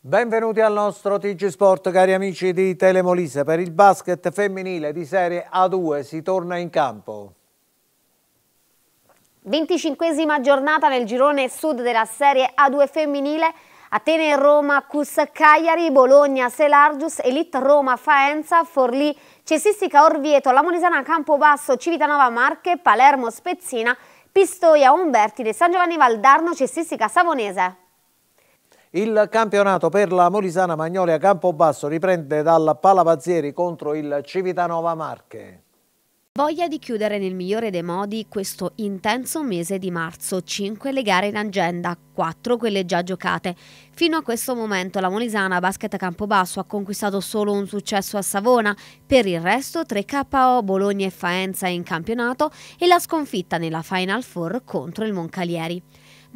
Benvenuti al nostro TG Sport cari amici di Telemolise. Per il basket femminile di Serie A2 si torna in campo. 25esima giornata nel girone sud della Serie A2 femminile, Atene Roma Cus Cagliari, Bologna Selargius, Elite Roma Faenza, Forlì Cessistica Orvieto, La Molisana Campobasso, Civitanova Marche, Palermo Spezzina, Pistoia Umbertide, San Giovanni Valdarno, Cessistica Savonese. Il campionato per la Molisana Magnolia Campobasso riprende dal Palavazzieri contro il Civitanova Marche. Voglia di chiudere nel migliore dei modi questo intenso mese di marzo, 5 le gare in agenda, 4 quelle già giocate. Fino a questo momento la Molisana Basket Campobasso ha conquistato solo un successo a Savona, per il resto 3 KO Bologna e Faenza in campionato e la sconfitta nella Final Four contro il Moncalieri.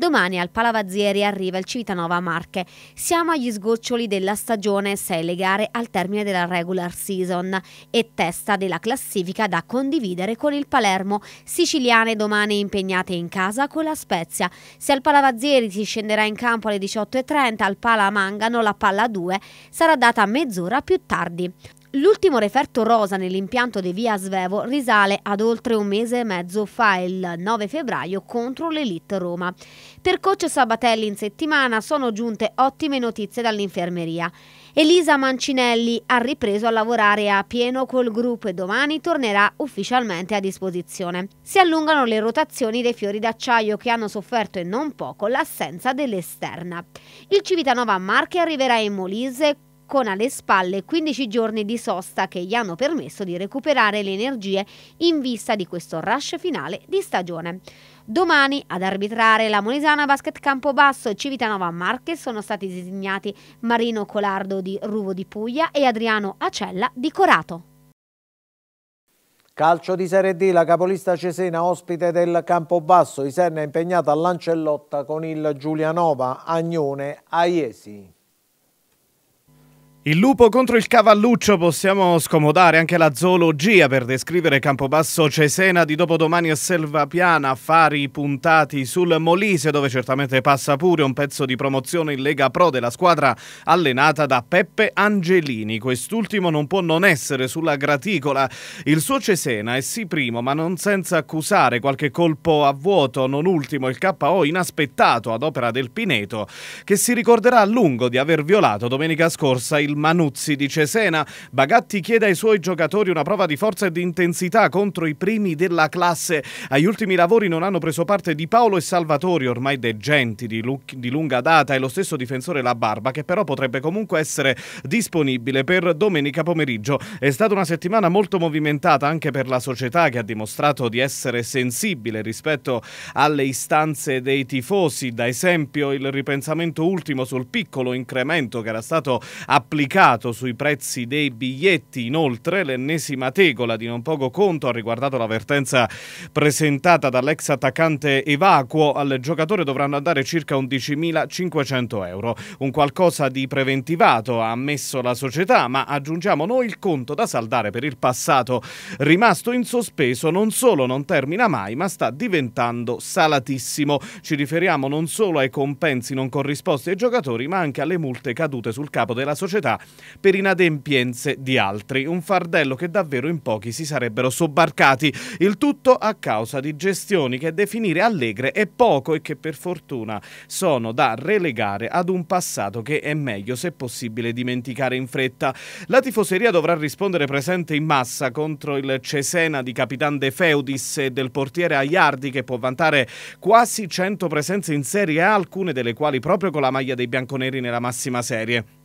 Domani al Palavazzieri arriva il Civitanova Marche. Siamo agli sgoccioli della stagione, sei le gare al termine della regular season e testa della classifica da condividere con il Palermo. Siciliane domani impegnate in casa con la Spezia. Se al Palavazzieri si scenderà in campo alle 18.30, al Palamangano la palla 2 sarà data mezz'ora più tardi. L'ultimo referto rosa nell'impianto di via Svevo risale ad oltre un mese e mezzo fa, il 9 febbraio, contro l'Elite Roma. Per coach Sabatelli in settimana sono giunte ottime notizie dall'infermeria. Elisa Mancinelli ha ripreso a lavorare a pieno col gruppo e domani tornerà ufficialmente a disposizione. Si allungano le rotazioni dei fiori d'acciaio che hanno sofferto e non poco l'assenza dell'esterna. Il Civitanova Marche arriverà in Molise con alle spalle 15 giorni di sosta che gli hanno permesso di recuperare le energie in vista di questo rush finale di stagione. Domani ad arbitrare la Molisana Basket Campobasso e Civitanova Marche sono stati disegnati Marino Colardo di Ruvo di Puglia e Adriano Acella di Corato. Calcio di Serie D, la capolista Cesena ospite del Campobasso, Iserna è impegnata a Lancellotta con il Giulianova, Agnone, Aiesi. Il lupo contro il cavalluccio possiamo scomodare anche la zoologia per descrivere Campobasso Cesena di dopodomani a Selvapiana, affari puntati sul Molise dove certamente passa pure un pezzo di promozione in Lega Pro della squadra allenata da Peppe Angelini. Quest'ultimo non può non essere sulla graticola. Il suo Cesena è sì primo ma non senza accusare qualche colpo a vuoto, non ultimo il KO inaspettato ad opera del Pineto che si ricorderà a lungo di aver violato domenica scorsa il il Manuzzi di Cesena. Bagatti chiede ai suoi giocatori una prova di forza e di intensità contro i primi della classe. Agli ultimi lavori non hanno preso parte Di Paolo e Salvatori, ormai degenti di, di lunga data, e lo stesso difensore La Barba, che però potrebbe comunque essere disponibile per domenica pomeriggio. È stata una settimana molto movimentata anche per la società che ha dimostrato di essere sensibile rispetto alle istanze dei tifosi, da esempio il ripensamento ultimo sul piccolo incremento che era stato applicato complicato sui prezzi dei biglietti. Inoltre, l'ennesima tegola di non poco conto ha riguardato l'avvertenza presentata dall'ex attaccante Evacuo. Al giocatore dovranno andare circa 11.500 euro. Un qualcosa di preventivato ha ammesso la società, ma aggiungiamo noi il conto da saldare per il passato. Rimasto in sospeso, non solo non termina mai, ma sta diventando salatissimo. Ci riferiamo non solo ai compensi non corrisposti ai giocatori, ma anche alle multe cadute sul capo della società società per inadempienze di altri, un fardello che davvero in pochi si sarebbero sobbarcati, il tutto a causa di gestioni che definire allegre è poco e che per fortuna sono da relegare ad un passato che è meglio se possibile dimenticare in fretta. La tifoseria dovrà rispondere presente in massa contro il Cesena di Capitan De Feudis e del portiere Aiardi che può vantare quasi 100 presenze in Serie A, alcune delle quali proprio con la maglia dei bianconeri nella massima serie.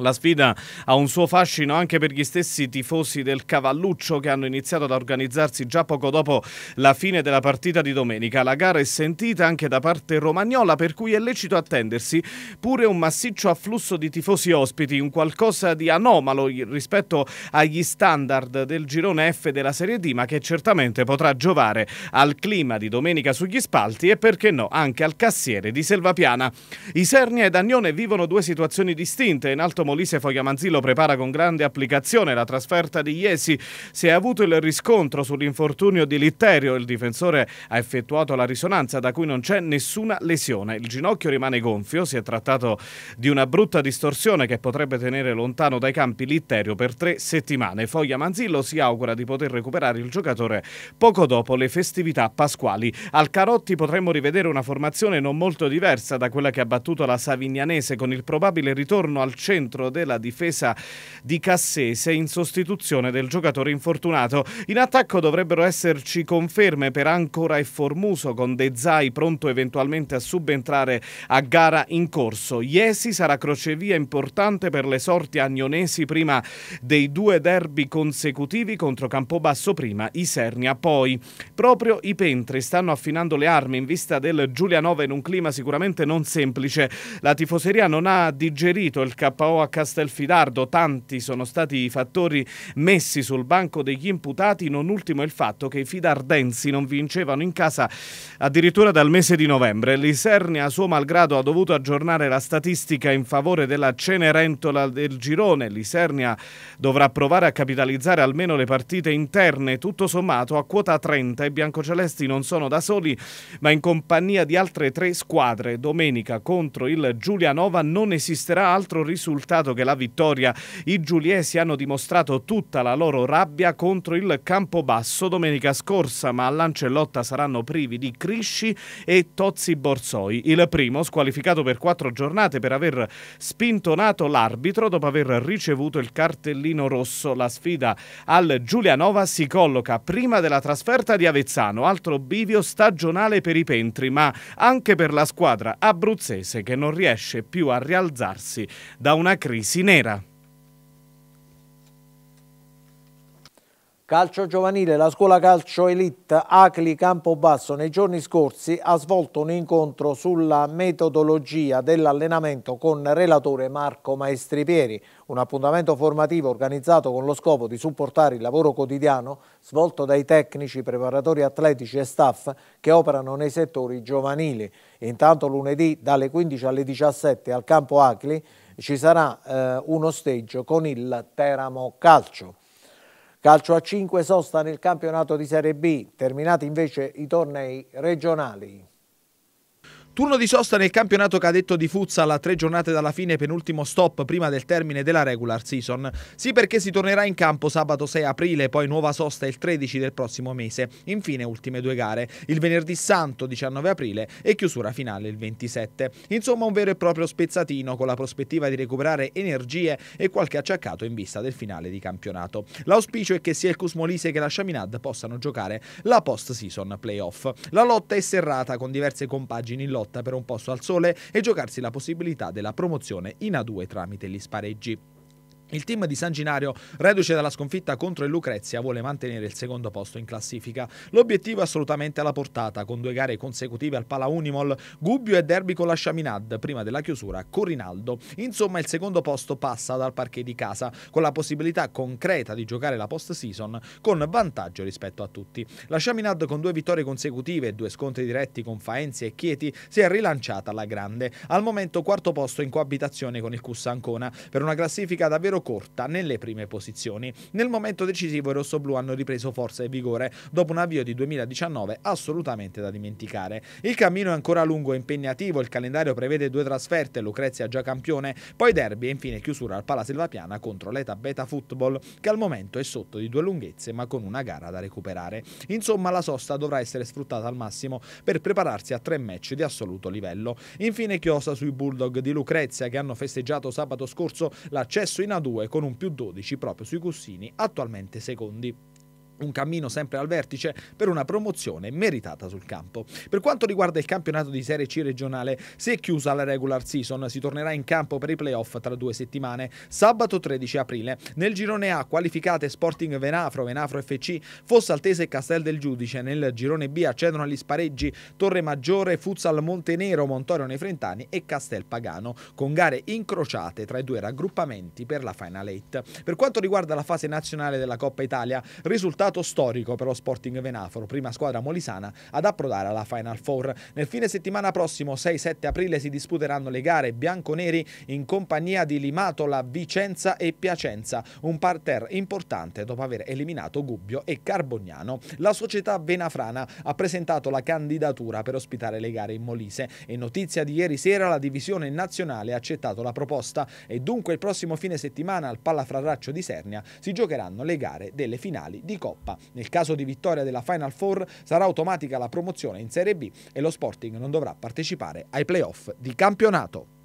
La sfida ha un suo fascino anche per gli stessi tifosi del Cavalluccio che hanno iniziato ad organizzarsi già poco dopo la fine della partita di domenica. La gara è sentita anche da parte romagnola per cui è lecito attendersi pure un massiccio afflusso di tifosi ospiti, un qualcosa di anomalo rispetto agli standard del girone F della Serie D ma che certamente potrà giovare al clima di domenica sugli spalti e perché no anche al cassiere di Selvapiana. I Isernia e Dagnone vivono due situazioni distinte in alto Molise Fogliamanzillo prepara con grande applicazione la trasferta di Iesi. Si è avuto il riscontro sull'infortunio di Litterio. Il difensore ha effettuato la risonanza da cui non c'è nessuna lesione. Il ginocchio rimane gonfio. Si è trattato di una brutta distorsione che potrebbe tenere lontano dai campi Litterio per tre settimane. Fogliamanzillo si augura di poter recuperare il giocatore poco dopo le festività pasquali. Al Carotti potremmo rivedere una formazione non molto diversa da quella che ha battuto la Savignanese con il probabile ritorno al centro centro della difesa di Cassese in sostituzione del giocatore infortunato. In attacco dovrebbero esserci conferme per Ancora e Formuso con De Zai pronto eventualmente a subentrare a gara in corso. Iesi sarà crocevia importante per le sorti agnonesi prima dei due derby consecutivi contro Campobasso prima, Isernia poi. Proprio i Pentri stanno affinando le armi in vista del Giulianova in un clima sicuramente non semplice. La tifoseria non ha digerito il KO a Castelfidardo tanti sono stati i fattori messi sul banco degli imputati, non ultimo il fatto che i fidardensi non vincevano in casa addirittura dal mese di novembre. Lisernia, a suo malgrado, ha dovuto aggiornare la statistica in favore della Cenerentola del girone. Lisernia dovrà provare a capitalizzare almeno le partite interne. Tutto sommato, a quota 30 i biancocelesti non sono da soli, ma in compagnia di altre tre squadre. Domenica contro il Giulianova non esisterà altro risultato riportato che la vittoria i giuliesi hanno dimostrato tutta la loro rabbia contro il Campobasso domenica scorsa, ma all'Ancellotta saranno privi di Crisci e Tozzi Borsoi. Il primo, squalificato per quattro giornate per aver spintonato l'arbitro dopo aver ricevuto il cartellino rosso, la sfida al Giulianova si colloca prima della trasferta di Avezzano, altro bivio stagionale per i Pentri, ma anche per la squadra abruzzese che non riesce più a rialzarsi da una crisi nera. Calcio giovanile, la scuola calcio elite Acli Campobasso nei giorni scorsi ha svolto un incontro sulla metodologia dell'allenamento con relatore Marco Maestripieri, un appuntamento formativo organizzato con lo scopo di supportare il lavoro quotidiano svolto dai tecnici, preparatori atletici e staff che operano nei settori giovanili. Intanto lunedì dalle 15 alle 17 al campo Acli ci sarà eh, uno stage con il Teramo Calcio. Calcio a 5 sosta nel campionato di Serie B, terminati invece i tornei regionali. Turno di sosta nel campionato cadetto di futsal a tre giornate dalla fine penultimo stop prima del termine della regular season. Sì perché si tornerà in campo sabato 6 aprile, poi nuova sosta il 13 del prossimo mese. Infine ultime due gare, il venerdì santo 19 aprile e chiusura finale il 27. Insomma un vero e proprio spezzatino con la prospettiva di recuperare energie e qualche acciaccato in vista del finale di campionato. L'auspicio è che sia il Cusmolise che la Chaminade possano giocare la post-season playoff. La lotta è serrata con diverse compagini in lotta lotta per un posto al sole e giocarsi la possibilità della promozione in A2 tramite gli spareggi. Il team di San Ginario, reduce dalla sconfitta contro il Lucrezia, vuole mantenere il secondo posto in classifica. L'obiettivo è assolutamente alla portata, con due gare consecutive al Pala Unimol, Gubbio e derby con la Chaminade, prima della chiusura con Rinaldo. Insomma, il secondo posto passa dal parquet di casa, con la possibilità concreta di giocare la post-season con vantaggio rispetto a tutti. La Chaminade, con due vittorie consecutive e due scontri diretti con Faenzi e Chieti, si è rilanciata alla grande. Al momento quarto posto in coabitazione con il Ancona, per una classifica davvero corta nelle prime posizioni. Nel momento decisivo i rossoblù hanno ripreso forza e vigore dopo un avvio di 2019 assolutamente da dimenticare. Il cammino è ancora lungo e impegnativo, il calendario prevede due trasferte, Lucrezia già campione, poi derby e infine chiusura al Pala Silvapiana contro l'Eta Beta Football che al momento è sotto di due lunghezze ma con una gara da recuperare. Insomma la sosta dovrà essere sfruttata al massimo per prepararsi a tre match di assoluto livello. Infine chiosa sui Bulldog di Lucrezia che hanno festeggiato sabato scorso l'accesso in adulto 2 con un più 12 proprio sui Cussini, attualmente secondi un cammino sempre al vertice per una promozione meritata sul campo. Per quanto riguarda il campionato di Serie C regionale, se è chiusa la regular season, si tornerà in campo per i playoff tra due settimane, sabato 13 aprile. Nel girone A qualificate Sporting Venafro, Venafro FC, Fossa Altese e Castel del Giudice. Nel girone B accedono agli spareggi Torre Maggiore, Futsal Montenero, Montorio nei Frentani e Castel Pagano, con gare incrociate tra i due raggruppamenti per la Final 8. Per quanto riguarda la fase nazionale della Coppa Italia, risultato risultato storico per lo Sporting Venafro, prima squadra molisana ad approdare alla Final Four. Nel fine settimana prossimo, 6-7 aprile, si disputeranno le gare bianconeri in compagnia di Limatola, Vicenza e Piacenza, un parterre importante dopo aver eliminato Gubbio e Carbognano. La società venafrana ha presentato la candidatura per ospitare le gare in Molise e notizia di ieri sera la divisione nazionale ha accettato la proposta e dunque il prossimo fine settimana al Pallafrarraccio di Sernia si giocheranno le gare delle finali di Coppa K. Nel caso di vittoria della Final Four sarà automatica la promozione in Serie B e lo Sporting non dovrà partecipare ai playoff di campionato.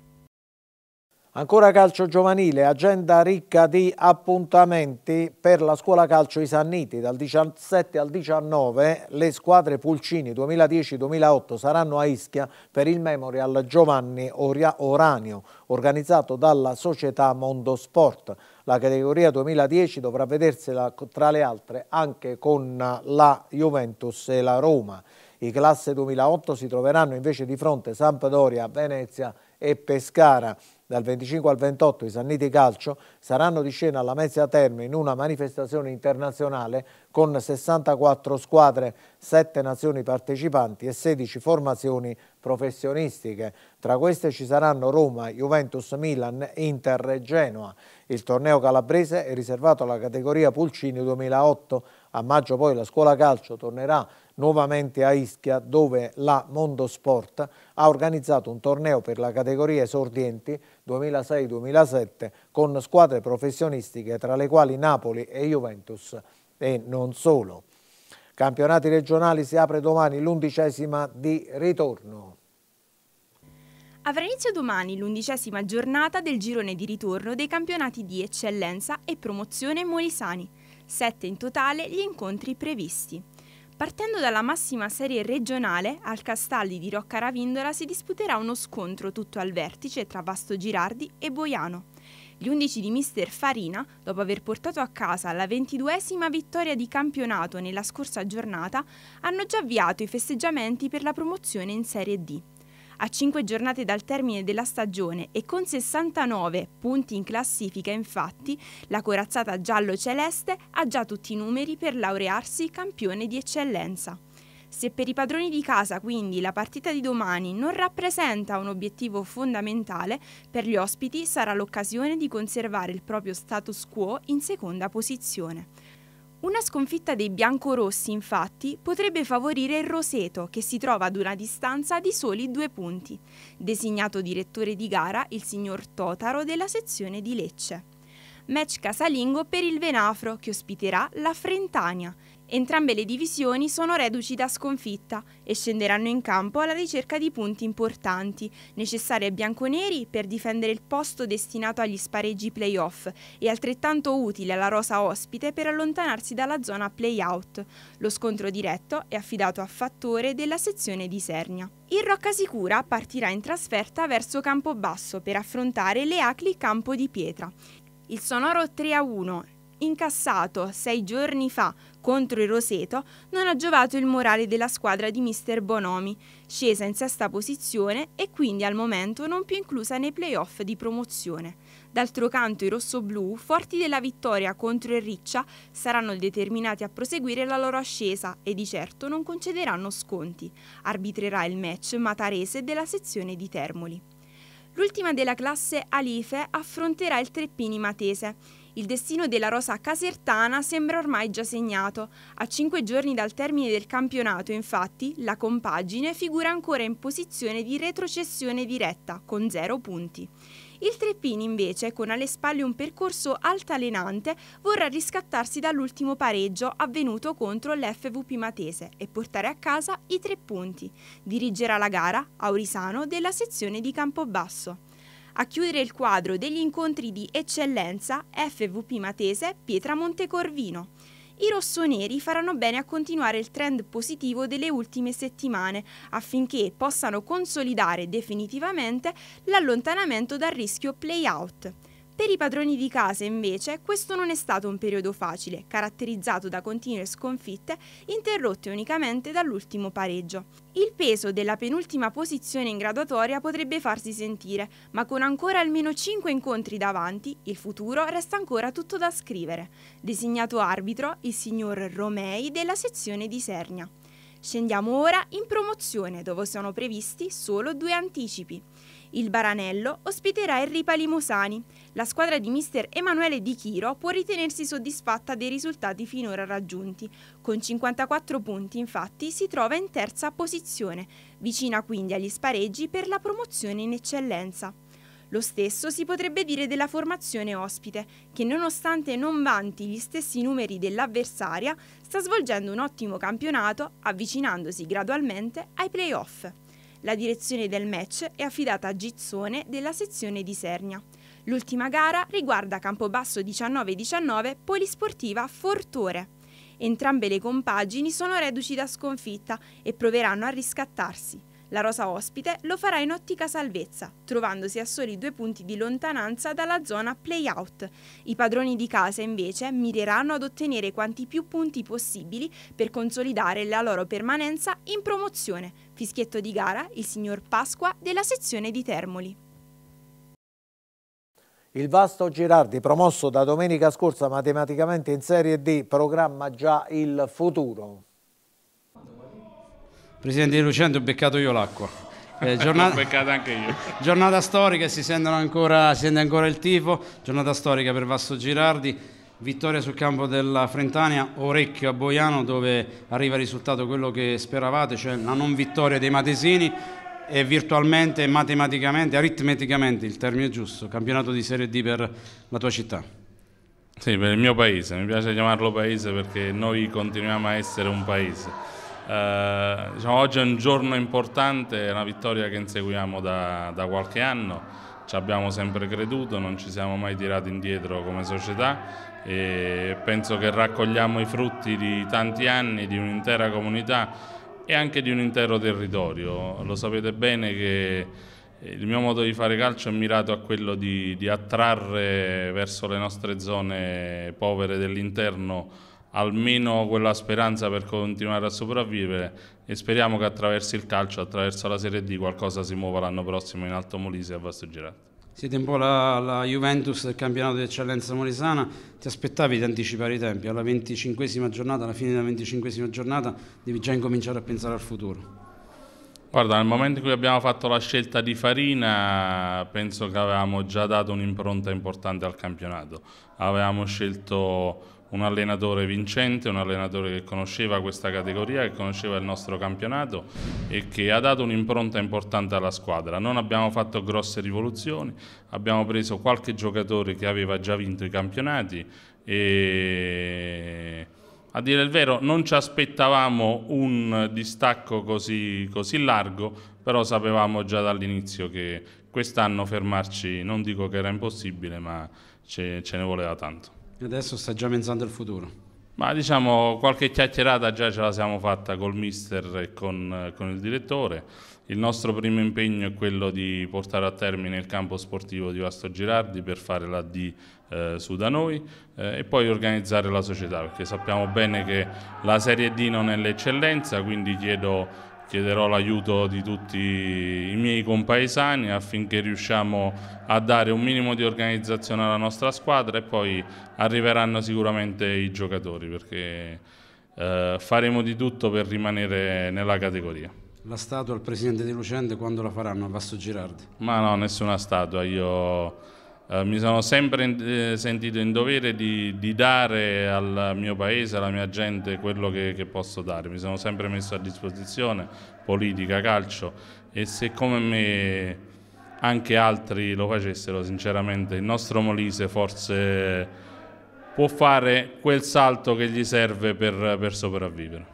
Ancora calcio giovanile, agenda ricca di appuntamenti per la scuola calcio Isanniti. Dal 17 al 19 le squadre Pulcini 2010-2008 saranno a Ischia per il Memorial Giovanni Oranio, organizzato dalla società Mondo Sport. La categoria 2010 dovrà vedersela tra le altre anche con la Juventus e la Roma. I classe 2008 si troveranno invece di fronte Sampdoria, Venezia e Pescara. Dal 25 al 28 i Sanniti Calcio saranno di scena alla Mezza Terme in una manifestazione internazionale con 64 squadre, 7 nazioni partecipanti e 16 formazioni professionistiche. Tra queste ci saranno Roma, Juventus, Milan, Inter e Genoa. Il torneo calabrese è riservato alla categoria Pulcini 2008 a maggio poi la scuola calcio tornerà nuovamente a Ischia dove la Mondo Sport ha organizzato un torneo per la categoria esordienti 2006-2007 con squadre professionistiche tra le quali Napoli e Juventus e non solo. Campionati regionali si apre domani l'undicesima di ritorno. Avrà inizio domani l'undicesima giornata del girone di ritorno dei campionati di eccellenza e promozione molisani sette in totale gli incontri previsti. Partendo dalla massima serie regionale, al Castaldi di Rocca Ravindola si disputerà uno scontro tutto al vertice tra Vasto Girardi e Boiano. Gli undici di mister Farina, dopo aver portato a casa la ventiduesima vittoria di campionato nella scorsa giornata, hanno già avviato i festeggiamenti per la promozione in Serie D. A 5 giornate dal termine della stagione e con 69 punti in classifica, infatti, la corazzata giallo-celeste ha già tutti i numeri per laurearsi campione di eccellenza. Se per i padroni di casa quindi la partita di domani non rappresenta un obiettivo fondamentale, per gli ospiti sarà l'occasione di conservare il proprio status quo in seconda posizione. Una sconfitta dei biancorossi, infatti, potrebbe favorire il Roseto, che si trova ad una distanza di soli due punti, designato direttore di gara il signor Totaro della sezione di Lecce. Match casalingo per il Venafro, che ospiterà la Frentania, Entrambe le divisioni sono reduci da sconfitta e scenderanno in campo alla ricerca di punti importanti, necessari ai bianconeri per difendere il posto destinato agli spareggi playoff e altrettanto utile alla rosa ospite per allontanarsi dalla zona playout. Lo scontro diretto è affidato a Fattore della sezione di Sernia. Il Roccasicura partirà in trasferta verso Campobasso per affrontare le Acli Campo di Pietra. Il sonoro 3 a 1 incassato sei giorni fa contro il Roseto non ha giovato il morale della squadra di mister Bonomi, scesa in sesta posizione e quindi al momento non più inclusa nei playoff di promozione. D'altro canto i rossoblù, forti della vittoria contro il Riccia, saranno determinati a proseguire la loro ascesa e di certo non concederanno sconti. Arbitrerà il match Matarese della sezione di Termoli. L'ultima della classe Alife affronterà il Treppini Matese. Il destino della rosa casertana sembra ormai già segnato. A cinque giorni dal termine del campionato, infatti, la compagine figura ancora in posizione di retrocessione diretta, con zero punti. Il Treppini invece, con alle spalle un percorso altalenante, vorrà riscattarsi dall'ultimo pareggio avvenuto contro l'FVP Matese e portare a casa i tre punti. Dirigerà la gara, Aurisano, della sezione di Campobasso. A chiudere il quadro degli incontri di eccellenza FVP Matese Pietra Montecorvino. I rossoneri faranno bene a continuare il trend positivo delle ultime settimane affinché possano consolidare definitivamente l'allontanamento dal rischio play-out. Per i padroni di casa, invece, questo non è stato un periodo facile, caratterizzato da continue sconfitte, interrotte unicamente dall'ultimo pareggio. Il peso della penultima posizione in graduatoria potrebbe farsi sentire, ma con ancora almeno 5 incontri davanti, il futuro resta ancora tutto da scrivere. Designato arbitro il signor Romei della sezione di Sernia. Scendiamo ora in promozione, dove sono previsti solo due anticipi. Il Baranello ospiterà il Ripali Musani. La squadra di mister Emanuele Di Chiro può ritenersi soddisfatta dei risultati finora raggiunti. Con 54 punti, infatti, si trova in terza posizione, vicina quindi agli spareggi per la promozione in eccellenza. Lo stesso si potrebbe dire della formazione ospite, che nonostante non vanti gli stessi numeri dell'avversaria, sta svolgendo un ottimo campionato avvicinandosi gradualmente ai playoff. La direzione del match è affidata a Gizzone della sezione di Sernia. L'ultima gara riguarda Campobasso 19-19 Polisportiva Fortore. Entrambe le compagini sono reduci da sconfitta e proveranno a riscattarsi. La rosa ospite lo farà in ottica salvezza, trovandosi a soli due punti di lontananza dalla zona play-out. I padroni di casa invece mireranno ad ottenere quanti più punti possibili per consolidare la loro permanenza in promozione. Fischietto di gara il signor Pasqua della sezione di Termoli. Il Vasto Girardi, promosso da domenica scorsa matematicamente in Serie D, programma già il futuro. Presidente Di Lucente, ho beccato io l'acqua. Eh, giornata, beccata anche io. giornata storica, si, ancora, si sente ancora il tifo, giornata storica per Vasto Girardi, vittoria sul campo della Frentania, orecchio a Boiano dove arriva il risultato quello che speravate, cioè la non vittoria dei Matesini e virtualmente, matematicamente, aritmeticamente, il termine giusto, campionato di Serie D per la tua città. Sì, per il mio paese, mi piace chiamarlo paese perché noi continuiamo a essere un paese eh, diciamo, oggi è un giorno importante, è una vittoria che inseguiamo da, da qualche anno, ci abbiamo sempre creduto, non ci siamo mai tirati indietro come società e penso che raccogliamo i frutti di tanti anni, di un'intera comunità e anche di un intero territorio. Lo sapete bene che il mio modo di fare calcio è mirato a quello di, di attrarre verso le nostre zone povere dell'interno almeno quella speranza per continuare a sopravvivere e speriamo che attraverso il calcio, attraverso la Serie D qualcosa si muova l'anno prossimo in Alto Molise a Vasto Girato. Siete un po' la, la Juventus del campionato di eccellenza molisana, ti aspettavi di anticipare i tempi, alla 25 giornata, alla fine della 25 giornata devi già incominciare a pensare al futuro. Guarda, nel momento in cui abbiamo fatto la scelta di Farina, penso che avevamo già dato un'impronta importante al campionato. Avevamo scelto un allenatore vincente, un allenatore che conosceva questa categoria, che conosceva il nostro campionato e che ha dato un'impronta importante alla squadra. Non abbiamo fatto grosse rivoluzioni, abbiamo preso qualche giocatore che aveva già vinto i campionati e a dire il vero non ci aspettavamo un distacco così, così largo, però sapevamo già dall'inizio che quest'anno fermarci non dico che era impossibile, ma ce, ce ne voleva tanto. Adesso sta già pensando al futuro. Ma diciamo qualche chiacchierata già ce la siamo fatta col mister e con, con, il direttore. Il nostro primo impegno è quello di portare a termine il campo sportivo di Vasto Girardi per fare la D eh, su da noi eh, e poi organizzare la società perché sappiamo bene che la Serie D non è l'eccellenza, quindi chiedo chiederò l'aiuto di tutti i miei compaesani affinché riusciamo a dare un minimo di organizzazione alla nostra squadra e poi arriveranno sicuramente i giocatori perché eh, faremo di tutto per rimanere nella categoria. La statua al presidente di Lucente quando la faranno a Vasto Girardi? Ma no, nessuna statua, io eh, mi sono sempre eh, sentito in dovere di, di, dare al mio paese, alla mia gente, quello che, che, posso dare. Mi sono sempre messo a disposizione, politica, calcio, e se come me anche altri lo facessero, sinceramente, il nostro Molise forse può fare quel salto che gli serve per, per sopravvivere.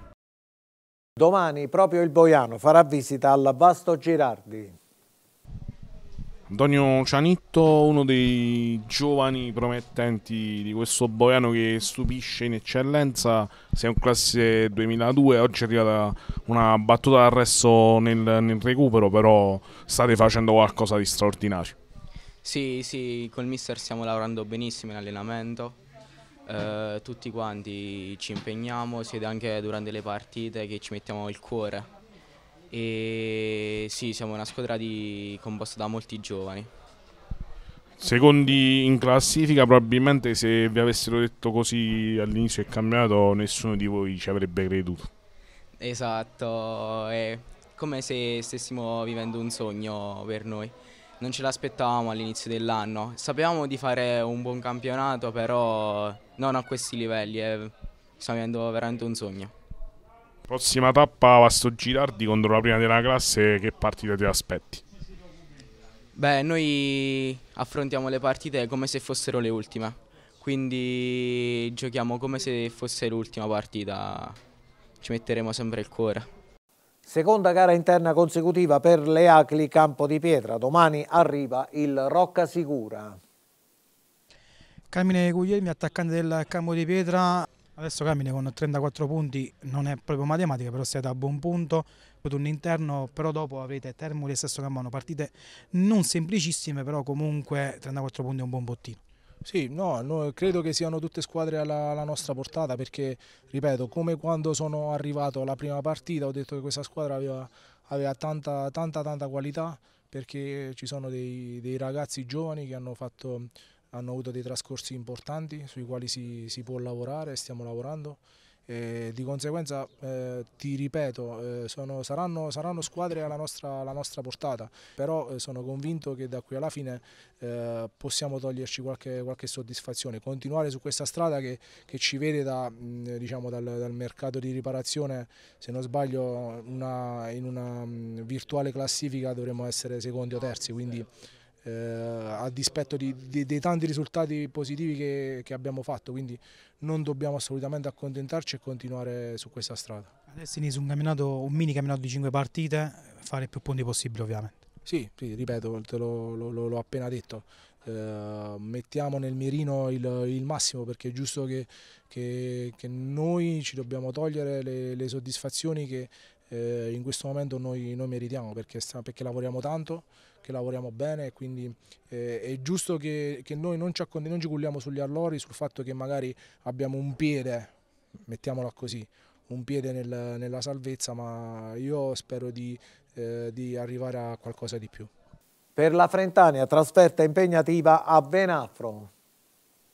Domani proprio il Boiano farà visita al Vasto Girardi. Antonio Cianitto, uno dei giovani promettenti di questo Boiano che stupisce in eccellenza, si è un classe 2002, oggi è arrivata una battuta d'arresto nel, nel recupero, però state facendo qualcosa di straordinario. Sì, sì, col mister stiamo lavorando benissimo in allenamento, eh, tutti quanti ci impegniamo, siete anche durante le partite che ci mettiamo il cuore e sì, siamo una squadra di, composta da molti giovani. Secondi in classifica, probabilmente se vi avessero detto così all'inizio del campionato nessuno di voi ci avrebbe creduto. Esatto, è come se stessimo vivendo un sogno per noi. Non ce l'aspettavamo all'inizio dell'anno, sapevamo di fare un buon campionato, però non a questi livelli, eh. stiamo vivendo veramente un sogno. Prossima tappa va sto girardi contro la prima della classe, che partita ti aspetti? Beh, noi affrontiamo le partite come se fossero le ultime, quindi giochiamo come se fosse l'ultima partita, ci metteremo sempre il cuore. Seconda gara interna consecutiva per le Acli Campo di Pietra. Domani arriva il Rocca Sicura. Carmine Guglielmi, attaccante del Campo di Pietra, Adesso Carmine con 34 punti non è proprio matematica, però siete a buon punto, avete un interno, però dopo avrete Termoli e Sesto Campano, partite non semplicissime, però comunque 34 punti è un buon bottino. Sì, no, no, credo che siano tutte squadre alla, alla, nostra portata perché, ripeto, come quando sono arrivato alla prima partita ho detto che questa squadra aveva, aveva tanta, tanta, tanta qualità perché ci sono dei, dei ragazzi giovani che hanno fatto hanno avuto dei trascorsi importanti sui quali si, si può lavorare, stiamo lavorando. E di conseguenza eh, ti ripeto eh, sono, saranno, saranno, squadre alla nostra, alla nostra portata però eh, sono convinto che da qui alla fine eh, possiamo toglierci qualche, qualche, soddisfazione continuare su questa strada che, che ci vede da, mh, mm, diciamo, dal, dal, mercato di riparazione se non sbaglio una, in una mh, mm, virtuale classifica dovremmo essere secondi o terzi quindi eh, a dispetto di, di, dei tanti risultati positivi che, che, abbiamo fatto, quindi non dobbiamo assolutamente accontentarci e continuare su questa strada. Adesso inizio un, un mini campionato di 5 partite, fare più punti possibile ovviamente. Sì, sì, ripeto, te l'ho appena detto. Eh, mettiamo nel mirino il, il, massimo perché è giusto che, che, che noi ci dobbiamo togliere le, le soddisfazioni che eh, in questo momento noi, noi meritiamo perché, perché lavoriamo tanto che lavoriamo bene e quindi eh, è giusto che, che noi non ci, non ci culliamo sugli allori sul fatto che magari abbiamo un piede, mettiamola così, un piede nel, nella salvezza, ma io spero di, eh, di, arrivare a qualcosa di più. Per la Frentania, trasferta impegnativa a Venafro.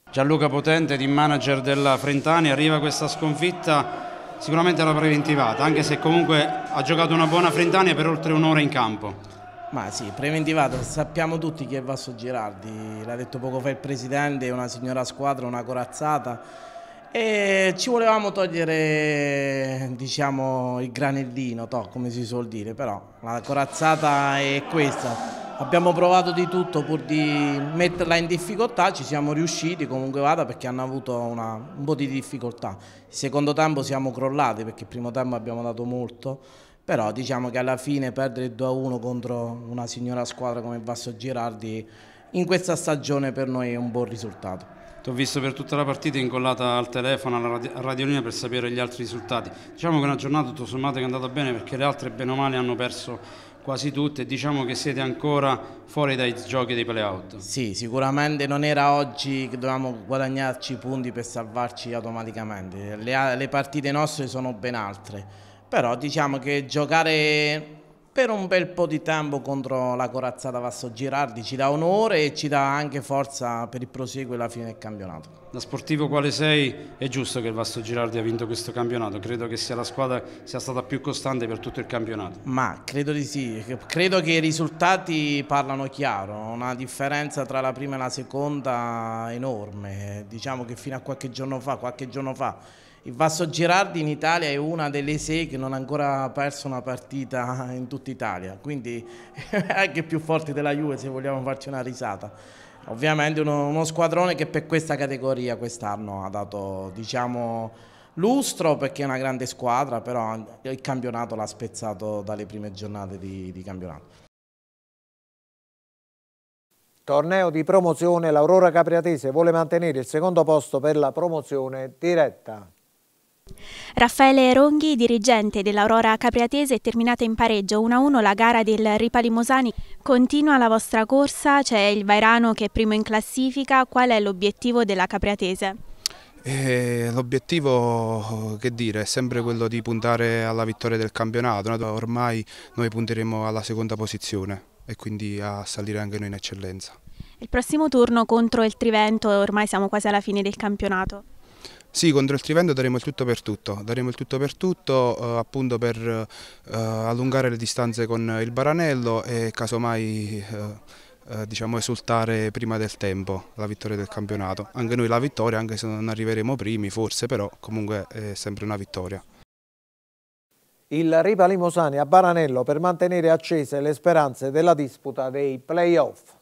Gianluca Potente, team manager della Frentania, arriva questa sconfitta sicuramente alla preventivata, anche se comunque ha giocato una buona Frentania per oltre un'ora in campo. Ma sì, preventivato, sappiamo tutti chi è Vasso Girardi, l'ha detto poco fa il presidente, è una signora squadra, una corazzata e ci volevamo togliere diciamo il granellino, to, come si suol dire, però la corazzata è questa. Abbiamo provato di tutto pur di metterla in difficoltà, ci siamo riusciti comunque vada perché hanno avuto una, un po' di difficoltà. Il secondo tempo siamo crollati perché il primo tempo abbiamo dato molto però diciamo che alla fine perdere 2-1 contro una signora squadra come Vasso Girardi in questa stagione per noi è un buon risultato. Ti ho visto per tutta la partita incollata al telefono, alla radiolina per sapere gli altri risultati. Diciamo che una giornata tutto sommato che è andata bene perché le altre bene o male hanno perso quasi tutte diciamo che siete ancora fuori dai giochi dei playout. Sì, sicuramente non era oggi che dovevamo guadagnarci punti per salvarci automaticamente. Le, le partite nostre sono ben altre però diciamo che giocare per un bel po' di tempo contro la corazzata Vasso Girardi ci dà onore e ci dà anche forza per il proseguo e la fine del campionato. Da sportivo quale sei, è giusto che il Vasso Girardi ha vinto questo campionato, credo che sia la squadra sia stata più costante per tutto il campionato. Ma credo di sì, credo che i risultati parlano chiaro, una differenza tra la prima e la seconda enorme, diciamo che fino a qualche giorno fa, qualche giorno fa il Vasso Girardi in Italia è una delle sei che non ha ancora perso una partita in tutta Italia, quindi è anche più forte della Juve se vogliamo farci una risata. Ovviamente uno, uno squadrone che per questa categoria quest'anno ha dato diciamo, lustro perché è una grande squadra, però il campionato l'ha spezzato dalle prime giornate di, di campionato. Torneo di promozione, l'Aurora Capriatese vuole mantenere il secondo posto per la promozione diretta. Raffaele Ronghi, dirigente dell'Aurora Capriatese, è terminata in pareggio 1-1 la gara del Ripalimosani. Continua la vostra corsa, c'è il Vairano che è primo in classifica, qual è l'obiettivo della Capriatese? Eh, L'obiettivo, che dire, è sempre quello di puntare alla vittoria del campionato, ormai noi punteremo alla seconda posizione e quindi a salire anche noi in eccellenza. Il prossimo turno contro il Trivento, ormai siamo quasi alla fine del campionato. Sì, contro il Trivendo daremo il tutto per tutto, daremo il tutto per tutto eh, appunto per eh, allungare le distanze con il Baranello e casomai eh, eh, diciamo esultare prima del tempo la vittoria del campionato. Anche noi la vittoria, anche se non arriveremo primi forse, però comunque è sempre una vittoria. Il Riva Limosani a Baranello per mantenere accese le speranze della disputa dei playoff.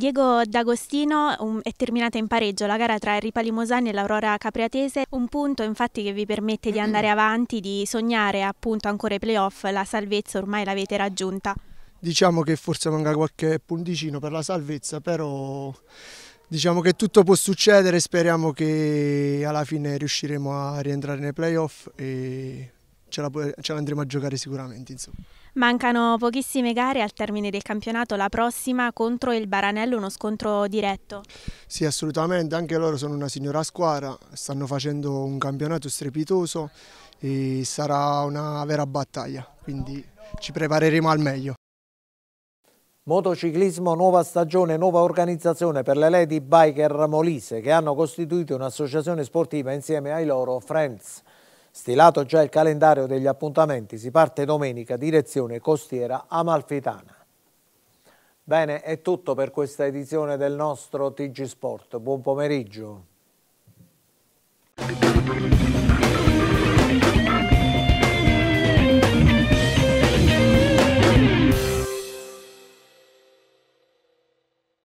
Diego D'Agostino um, è terminata in pareggio la gara tra Ripa Limosani e l'Aurora Capriatese, un punto infatti che vi permette di andare avanti, di sognare appunto ancora i playoff, la salvezza ormai l'avete raggiunta. Diciamo che forse manca qualche punticino per la salvezza, però diciamo che tutto può succedere, speriamo che alla fine riusciremo a rientrare nei playoff e ce la, ce la andremo a giocare sicuramente. Insomma. Mancano pochissime gare al termine del campionato, la prossima contro il Baranello, uno scontro diretto. Sì, assolutamente, anche loro sono una signora squadra, stanno facendo un campionato strepitoso e sarà una vera battaglia, quindi ci prepareremo al meglio. Motociclismo nuova stagione, nuova organizzazione per le Lady Biker Molise che hanno costituito un'associazione sportiva insieme ai loro Friends. Stilato già il calendario degli appuntamenti, si parte domenica direzione costiera amalfitana. Bene, è tutto per questa edizione del nostro TG Sport. Buon pomeriggio.